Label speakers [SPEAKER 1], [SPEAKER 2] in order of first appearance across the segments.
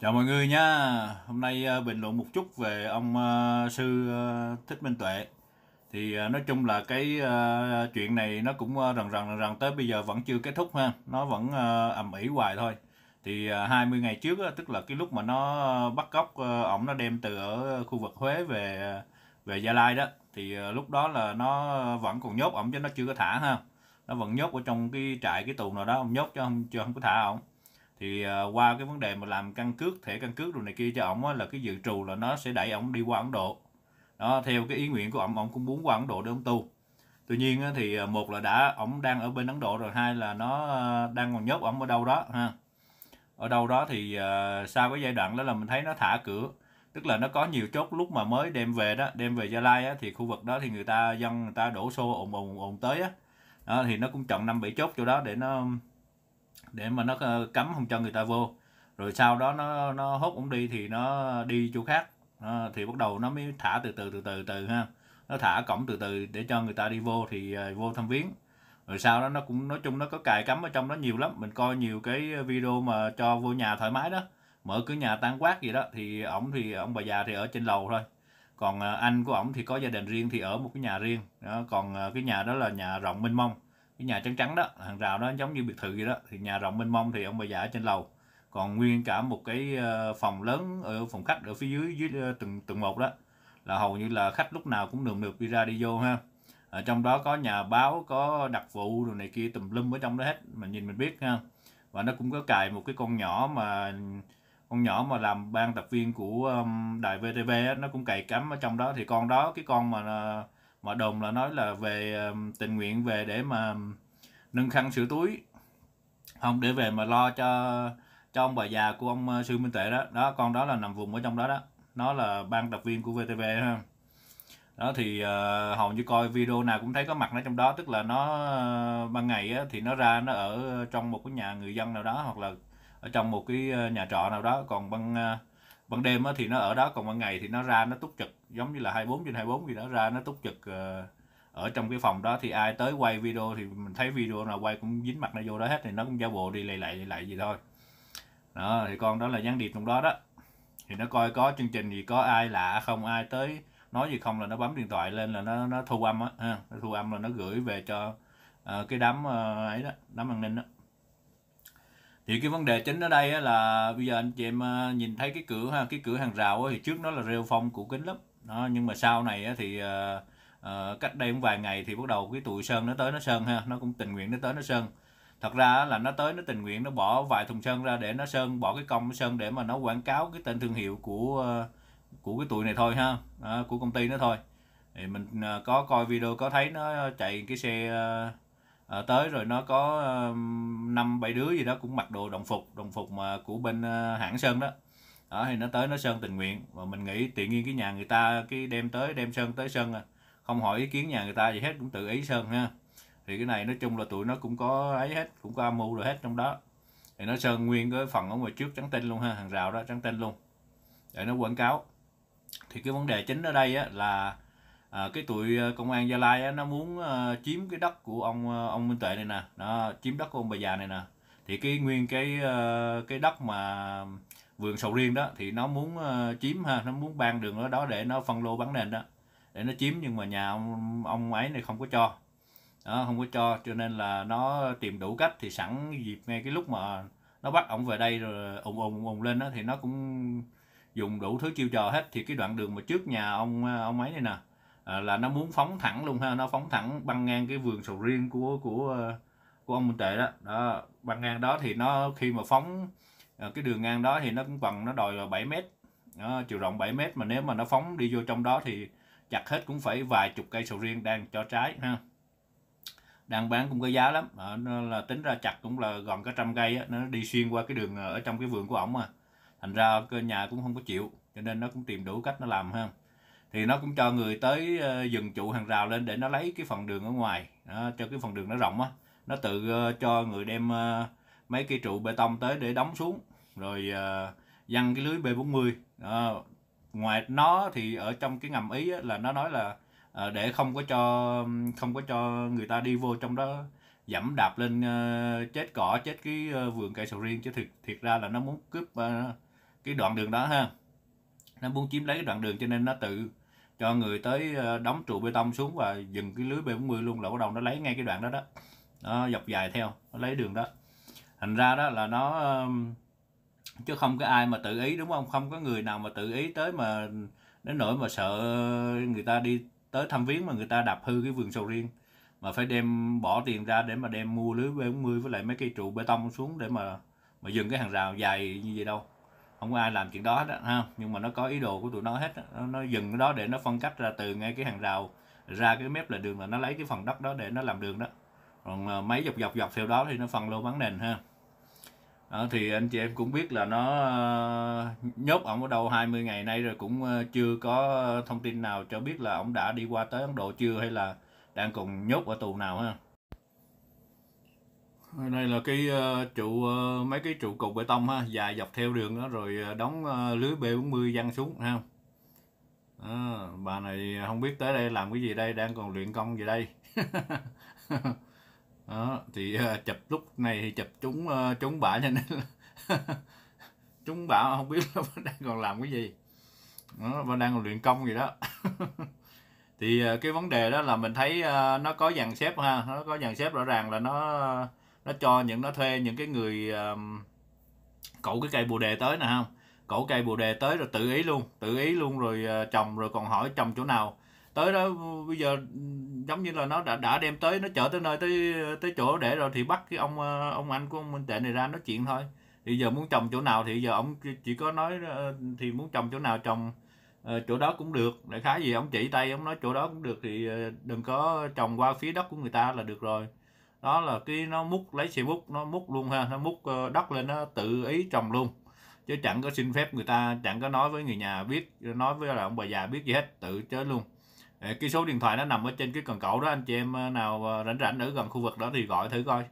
[SPEAKER 1] Chào mọi người nha Hôm nay ờ, bình luận một chút về ông uh, sư uh, Thích Minh Tuệ Thì uh, nói chung là cái uh, chuyện này nó cũng uh, rần rần rần tới bây giờ vẫn chưa kết thúc ha Nó vẫn uh, ầm ĩ hoài thôi Thì uh, 20 ngày trước uh, tức là cái lúc mà nó bắt cóc uh, ổng nó đem từ ở khu vực Huế về về Gia Lai đó Thì uh, lúc đó là nó vẫn còn nhốt ổng chứ nó chưa có thả ha Nó vẫn nhốt ở trong cái trại cái tù nào đó ông nhốt cho không, chưa không có thả ổng thì uh, qua cái vấn đề mà làm căn cước thẻ căn cước đồ này kia cho ổng là cái dự trù là nó sẽ đẩy ổng đi qua Ấn Độ đó theo cái ý nguyện của ổng ổng cũng muốn qua Ấn Độ để ổng tu tuy nhiên á, thì ờ, một là đã ổng đang ở bên Ấn Độ rồi hai là nó ờ, đang còn nhốt ổng ở đâu đó ha ở đâu đó thì uh, sau cái giai đoạn đó là mình thấy nó thả cửa tức là nó có nhiều chốt lúc mà mới đem về đó đem về Gia Lai á, thì khu vực đó thì người ta dân người ta đổ xô ồn ồn ồn tới á đó, thì nó cũng chọn năm bảy chốt chỗ đó để nó để mà nó ờ, cấm không cho người ta vô rồi sau đó nó nó hốt cũng đi thì nó đi chỗ khác à, thì bắt đầu nó mới thả từ từ từ từ từ ha nó thả cổng từ từ để cho người ta đi vô thì ờ, vô thăm viếng rồi sau đó nó cũng nói chung nó có cài cắm ở trong đó nhiều lắm mình coi nhiều cái video mà cho vô nhà thoải mái đó mở cửa nhà tan quát gì đó thì ổng thì ông bà già thì ở trên lầu thôi còn anh của ổng thì có gia đình riêng thì ở một cái nhà riêng đó. còn cái nhà đó là nhà rộng mênh mông cái nhà trắng trắng đó hàng rào nó giống như biệt thự vậy đó thì nhà rộng mênh mông thì ông bà già ở trên lầu còn nguyên cả một cái ờ, phòng lớn ở phòng khách ở phía dưới dưới ờ, từng từng một đó là hầu như là khách lúc nào cũng đường được đi ra đi vô ha ở trong đó có nhà báo có đặc vụ rồi này kia tùm lum ở trong đó hết mình nhìn mình biết ha và nó cũng có cài một cái con nhỏ mà con nhỏ mà làm ban tập viên của đài VTV á, nó cũng cài cắm ở trong đó thì con đó cái con mà ờ, mà đồng là nói là về tình nguyện về để mà nâng khăn sửa túi không để về mà lo cho cho ông bà già của ông sư minh tệ đó đó con đó là nằm vùng ở trong đó đó nó là ban tập viên của vtv ha đó thì uh, hầu như coi video nào cũng thấy có mặt nó trong đó tức là nó uh, ban ngày á, thì nó ra nó ở trong một cái nhà người dân nào đó hoặc là ở trong một cái nhà trọ nào đó còn ban uh, ban đêm thì nó ở đó còn ban ngày thì nó ra nó túc trực giống như là 24 trên 24 thì nó ra nó túc trực ờ, ở trong cái phòng đó thì ai tới quay video thì mình thấy video nào quay cũng dính mặt nó vô đó hết thì nó cũng giao bộ đi lầy lại lầy lại gì thôi đó thì con đó là gián điệp trong đó đó thì nó coi có chương trình gì có ai lạ không ai tới nói gì không là nó bấm điện thoại lên là nó nó thu âm á thu âm là nó gửi về cho uh, cái đám uh, ấy đó đám an ninh đó thì cái vấn đề chính ở đây là bây giờ anh chị em ờ, nhìn thấy cái cửa ha cái cửa hàng rào thì trước nó là rêu phong cũ kính lắm đó, nhưng mà sau này thì ờ, ờ, cách đây cũng vài ngày thì bắt đầu cái tụi sơn nó tới nó sơn ha nó cũng tình nguyện nó tới nó sơn thật ra là nó tới nó tình nguyện nó bỏ vài thùng sơn ra để nó sơn bỏ cái công sơn để mà nó quảng cáo cái tên thương hiệu của của cái tụi này thôi ha của công ty nó thôi thì mình có coi video có thấy nó chạy cái xe à, tới rồi nó có năm bảy đứa gì đó cũng mặc đồ đồng phục đồng phục mà của bên ờ, hãng sơn đó đó thì nó tới nó sơn tình nguyện và mình nghĩ tự nhiên cái nhà người ta cái đem tới đem sơn tới sơn à không hỏi ý kiến nhà người ta gì hết cũng tự ý sơn ha thì cái này nói chung là tụi nó cũng có ấy hết cũng có âm mưu rồi hết trong đó thì nó sơn nguyên cái phần ở ngoài trước trắng tinh luôn ha hàng rào đó trắng tinh luôn để nó quảng cáo thì cái vấn đề chính ở đây á, là à, cái tụi ờ, công an gia lai á, nó muốn uh, chiếm cái đất của ông ông minh tuệ này nè nó chiếm đất của ông bà già này nè thì cái nguyên cái uh, cái đất mà vườn sầu riêng đó thì nó muốn uh, chiếm ha nó muốn ban đường đó, đó để nó phân lô bán nền đó để nó chiếm nhưng mà nhà ông ông ấy này không có cho đó, không có cho cho nên là nó tìm đủ cách thì sẵn dịp ngay cái lúc mà nó bắt ông về đây rồi ùng ùng ùng lên đó thì nó cũng dùng đủ thứ chiêu trò hết thì cái đoạn đường mà trước nhà ông ông ấy này nè Ờ, là nó muốn phóng thẳng luôn ha nó phóng thẳng băng ngang cái vườn sầu riêng của của ờ, của ông Minh Tệ đó đó băng ngang đó thì nó khi mà phóng ờ, cái đường ngang đó thì nó cũng bằng nó đòi là 7 mét đó, chiều rộng 7 mét mà nếu mà nó phóng đi vô trong đó thì chặt hết cũng phải vài chục cây sầu riêng đang cho trái ha đang bán cũng có giá lắm à, nó là tính ra chặt cũng là gần cả trăm cây á, nó đi xuyên qua cái đường ở trong cái vườn của ổng mà thành ra cơ nhà cũng không có chịu cho nên nó cũng tìm đủ cách nó làm ha thì nó cũng cho người tới ờ, dừng trụ hàng rào lên để nó lấy cái phần đường ở ngoài đó, cho cái phần đường nó rộng á nó tự ờ, cho người đem ờ, mấy cái trụ bê tông tới để đóng xuống rồi dăng cái lưới B40 đó. ngoài nó thì ở trong cái ngầm ý là nó nói là để không có cho không có cho người ta đi vô trong đó dẫm đạp lên chết cỏ chết cái vườn cây sầu riêng chứ thiệt thiệt ra là nó muốn cướp cái đoạn đường đó ha nó muốn chiếm lấy cái đoạn đường cho nên nó tự cho người tới ờ, đóng trụ bê tông xuống và dừng cái lưới B40 luôn là bắt đầu nó lấy ngay cái đoạn đó đó nó dọc dài theo nó lấy đường đó thành ra đó là nó chứ không có ai mà tự ý đúng không không có người nào mà tự ý tới mà đến nỗi mà sợ người ta đi tới thăm viếng mà người ta đạp hư cái vườn sầu riêng mà phải đem bỏ tiền ra để mà đem mua lưới B40 với lại mấy cây trụ bê tông xuống để mà mà dừng cái hàng rào dài như vậy đâu không ai làm chuyện đó đó ha nhưng mà nó có ý đồ của tụi nó hết nó, nó dừng cái đó để nó phân cách ra từ ngay cái hàng rào ra cái mép là đường là nó lấy cái phần đất đó để nó làm đường đó còn ờ, mấy dọc dọc dọc theo đó thì nó phân lô bán nền ha đó, thì anh chị em cũng biết là nó ờ, nhốt ổng ở đâu 20 ngày nay rồi cũng ờ, chưa có thông tin nào cho biết là ổng đã đi qua tới Ấn Độ chưa hay là đang còn nhốt ở tù nào ha đây là cái ờ, trụ ờ, mấy cái trụ cột bê tông ha dài dọc theo đường đó rồi ờ, đóng lưới b 40 văng xuống ha à, bà này không biết tới đây làm cái gì đây đang còn luyện công gì đây đó, thì chụp lúc này thì chụp chúng chúng bả cho nên chúng bảo không biết là đang còn làm cái gì nó và đang còn luyện công gì đó thì cái vấn đề đó là mình thấy nó có dàn xếp ha nó có dàn xếp rõ ràng là nó nó cho những nó thuê những cái người um, cậu cái cây bồ đề tới nè không cổ cây bồ đề tới rồi tự ý luôn tự ý luôn rồi ờ, trồng rồi còn hỏi trồng chỗ nào tới đó bây giờ giống như là nó đã đã đem tới nó chở tới nơi tới tới chỗ để rồi thì bắt cái ông ờ, ông anh của ông minh tệ này ra nói chuyện thôi thì giờ muốn trồng chỗ nào thì giờ ông chỉ có nói ờ, thì muốn trồng chỗ nào trồng chỗ đó cũng được đại khái gì ông chỉ tay ông nói chỗ đó cũng được thì đừng có trồng qua phía đất của người ta là được rồi đó là cái nó múc lấy xe bút nó múc luôn ha nó múc ờ, đất lên nó tự ý trồng luôn chứ chẳng có xin phép người ta chẳng có nói với người nhà biết nói với là ông bà già biết gì hết tự chế luôn cái số điện thoại nó nằm ở trên cái cần cẩu đó anh chị em ờ, nào ờ, rảnh rảnh ở gần khu vực đó thì gọi thử coi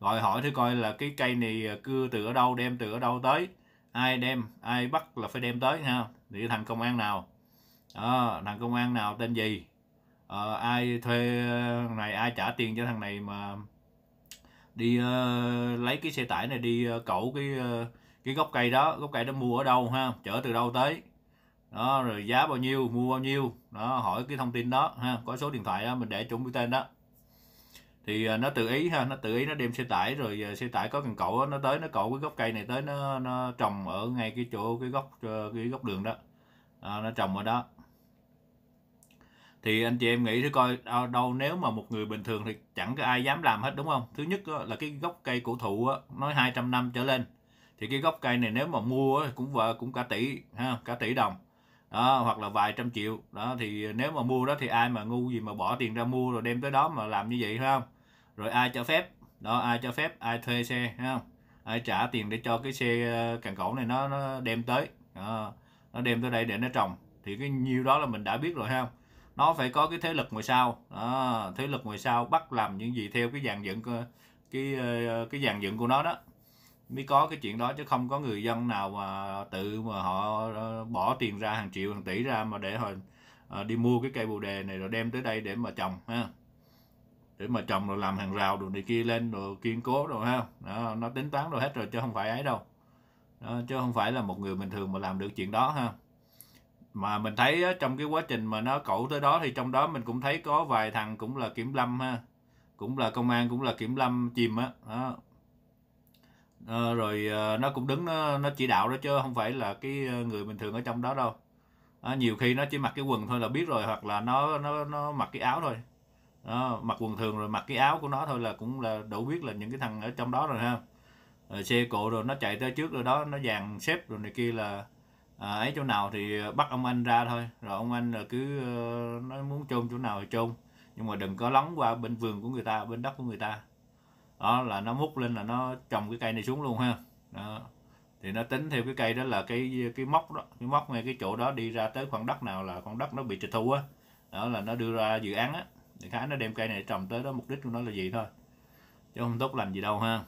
[SPEAKER 1] gọi hỏi thử coi là cái cây này cưa từ ở đâu đem từ ở đâu tới ai đem ai bắt là phải đem tới ha thì thằng công an nào à, thằng công an nào tên gì uh, ai thuê này ai trả tiền cho thằng này mà đi uh, lấy cái xe tải này đi uh, cẩu cái uh, cái gốc cây đó gốc cây đó mua ở đâu ha chở từ đâu tới đó rồi giá bao nhiêu mua bao nhiêu đó hỏi cái thông tin đó ha có số điện thoại đó mình để chuẩn bị tên đó thì nó tự ý ha nó tự ý nó đem xe tải rồi xe tải có cần cậu nó tới nó cậu cái gốc cây này tới nó nó trồng ở ngay cái chỗ cái góc cái góc đường đó à, nó trồng ở đó thì anh chị em nghĩ thử coi đâu, nếu mà một người bình thường thì chẳng có ai dám làm hết đúng không thứ nhất là cái gốc cây cổ thụ á, nói 200 năm trở lên thì cái gốc cây này nếu mà mua cũng vợ cũng cả tỷ ha cả tỷ đồng đó, hoặc là vài trăm triệu đó thì nếu mà mua đó thì ai mà ngu gì mà bỏ tiền ra mua rồi đem tới đó mà làm như vậy phải không rồi ai cho phép đó ai cho phép ai thuê xe phải không ai trả tiền để cho cái xe ờ, càng cổ này nó nó đem tới đó, nó đem tới đây để nó trồng thì cái nhiêu đó là mình đã biết rồi ha nó phải có cái thế lực ngồi sau đó, thế lực ngồi sau bắt làm những gì theo cái dàn dựng cái cái, cái dàn dựng của nó đó mới có cái chuyện đó chứ không có người dân nào mà tự mà họ ờ, bỏ tiền ra hàng triệu hàng tỷ ra mà để họ ờ, đi mua cái cây bồ đề này rồi đem tới đây để mà trồng ha để mà trồng rồi làm hàng rào đồ này kia lên rồi kiên cố rồi ha đó, nó tính toán rồi hết rồi chứ không phải ấy đâu đó, chứ không phải là một người bình thường mà làm được chuyện đó ha mà mình thấy trong cái quá trình mà nó cẩu tới đó thì trong đó mình cũng thấy có vài thằng cũng là kiểm lâm ha cũng là công an cũng là kiểm lâm chìm á đó. À, rồi ờ, nó cũng đứng nó, nó chỉ đạo đó chứ không phải là cái ờ, người bình thường ở trong đó đâu à, nhiều khi nó chỉ mặc cái quần thôi là biết rồi hoặc là nó nó nó mặc cái áo thôi à, mặc quần thường rồi mặc cái áo của nó thôi là cũng là đủ biết là những cái thằng ở trong đó rồi ha rồi xe cộ rồi nó chạy tới trước rồi đó nó dàn xếp rồi này kia là à, ấy chỗ nào thì ờ, bắt ông anh ra thôi rồi ông anh là cứ uh, nói muốn chôn chỗ nào thì chôn nhưng mà đừng có lóng qua bên vườn của người ta bên đất của người ta đó là nó múc lên là nó trồng cái cây này xuống luôn ha đó. thì nó tính theo cái cây đó là cái cái móc đó cái móc ngay cái chỗ đó đi ra tới khoảng đất nào là con đất nó bị trịch thu á đó. là nó đưa ra dự án á thì khá nó đem cây này trồng tới đó mục đích của nó là gì thôi chứ không tốt lành gì đâu ha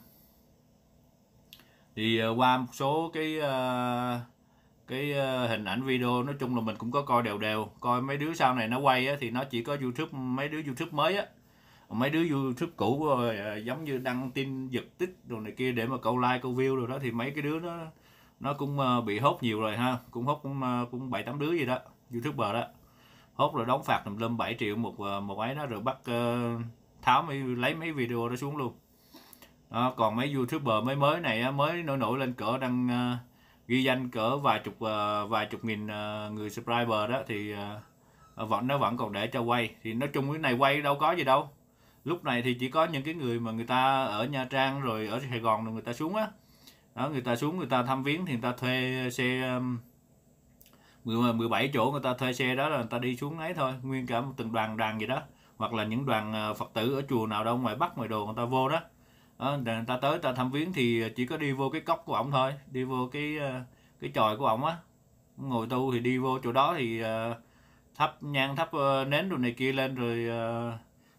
[SPEAKER 1] thì ờ, qua một số cái uh, cái ờ, hình ảnh video nói chung là mình cũng có coi đều đều coi mấy đứa sau này nó quay á, thì nó chỉ có youtube mấy đứa youtube mới á mấy đứa youtube cũ rồi ờ, giống như đăng tin giật tích đồ này kia để mà câu like câu view rồi đó thì mấy cái đứa nó nó cũng ờ, bị hốt nhiều rồi ha cũng hốt cũng cũng bảy tám đứa gì đó youtuber đó hốt rồi đóng phạt tùm lum 7 triệu một một ấy đó rồi bắt tháo mấy lấy mấy video đó xuống luôn đó, còn mấy youtuber mới mới này mới nổi nổi lên cỡ đăng uh, ghi danh cỡ vài chục uh, vài chục nghìn uh, người subscriber đó thì uh, vẫn nó vẫn còn để cho quay thì nói chung cái này quay đâu có gì đâu lúc này thì chỉ có những cái người mà người ta ở Nha Trang rồi ở Sài Gòn rồi người ta xuống á đó. đó người ta xuống người ta thăm viếng thì người ta thuê xe um, 17 chỗ người ta thuê xe đó là người ta đi xuống ấy thôi nguyên cả một từng đoàn đoàn gì đó hoặc là những đoàn Phật tử ở chùa nào đâu ngoài Bắc ngoài đồ người ta vô đó à, người ta tới ta thăm viếng thì chỉ có đi vô cái cốc của ổng thôi đi vô cái ờ, cái chòi của ổng á ngồi tu thì đi vô chỗ đó thì ờ, thắp nhang thắp uh, nến đồ này kia lên rồi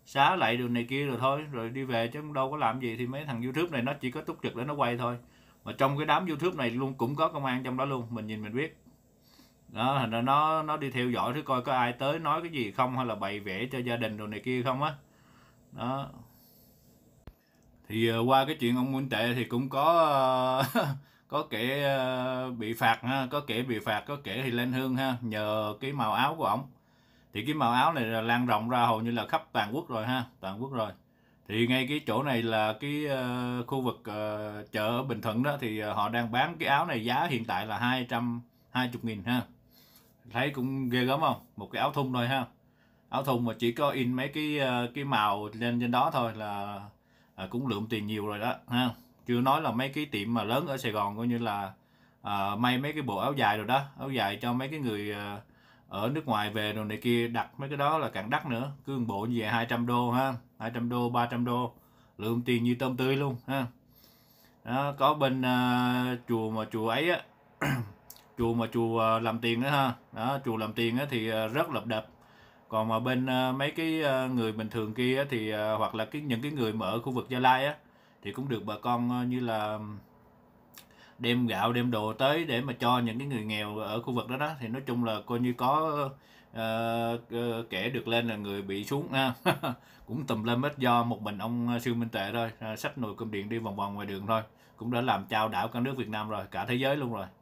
[SPEAKER 1] xá lại đường này kia rồi thôi rồi đi về chứ đâu có làm gì thì mấy thằng youtube này nó chỉ có túc trực để nó quay thôi mà trong cái đám youtube này luôn cũng có công an trong đó luôn mình nhìn mình biết đó thành nó nó đi theo dõi thứ coi có ai tới nói cái gì không hay là bày vẽ cho gia đình đồ này kia không á đó thì ờ, qua cái chuyện ông Minh Tệ thì cũng có ờ, có kẻ ờ, bị phạt ha có kẻ bị phạt có kẻ thì lên hương ha nhờ cái màu áo của ông thì cái màu áo này là lan rộng ra hầu như là khắp toàn quốc rồi ha toàn quốc rồi thì ngay cái chỗ này là cái uh, khu vực uh, chợ Bình Thuận đó thì uh, họ đang bán cái áo này giá hiện tại là 220 nghìn ha thấy cũng ghê gớm không một cái áo thun thôi ha áo thun mà chỉ có in mấy cái uh, cái màu lên trên đó thôi là à, cũng lượm tiền nhiều rồi đó ha chưa nói là mấy cái tiệm mà lớn ở Sài Gòn coi như là à, may mấy cái bộ áo dài rồi đó áo dài cho mấy cái người à, ở nước ngoài về rồi này kia đặt mấy cái đó là càng đắt nữa cứ một bộ như vậy 200 đô ha 200 đô 300 đô lượm tiền như tôm tươi luôn ha đó, có bên à, chùa mà chùa ấy á chùa mà chùa à, làm tiền đó ha đó chùa làm tiền á thì à, rất lập đập còn mà bên ờ, mấy cái ờ, người bình thường kia thì ờ, hoặc là cái những cái người mà ở khu vực gia lai á thì cũng được bà con như là đem gạo đem đồ tới để mà cho những cái người nghèo ở khu vực đó đó thì nói chung là coi như có uh, kẻ được lên là người bị xuống ha cũng tùm lên hết do một mình ông siêu minh tệ thôi sách nồi cơm điện đi vòng vòng ngoài đường thôi cũng đã làm trao đảo cả nước Việt Nam rồi cả thế giới luôn rồi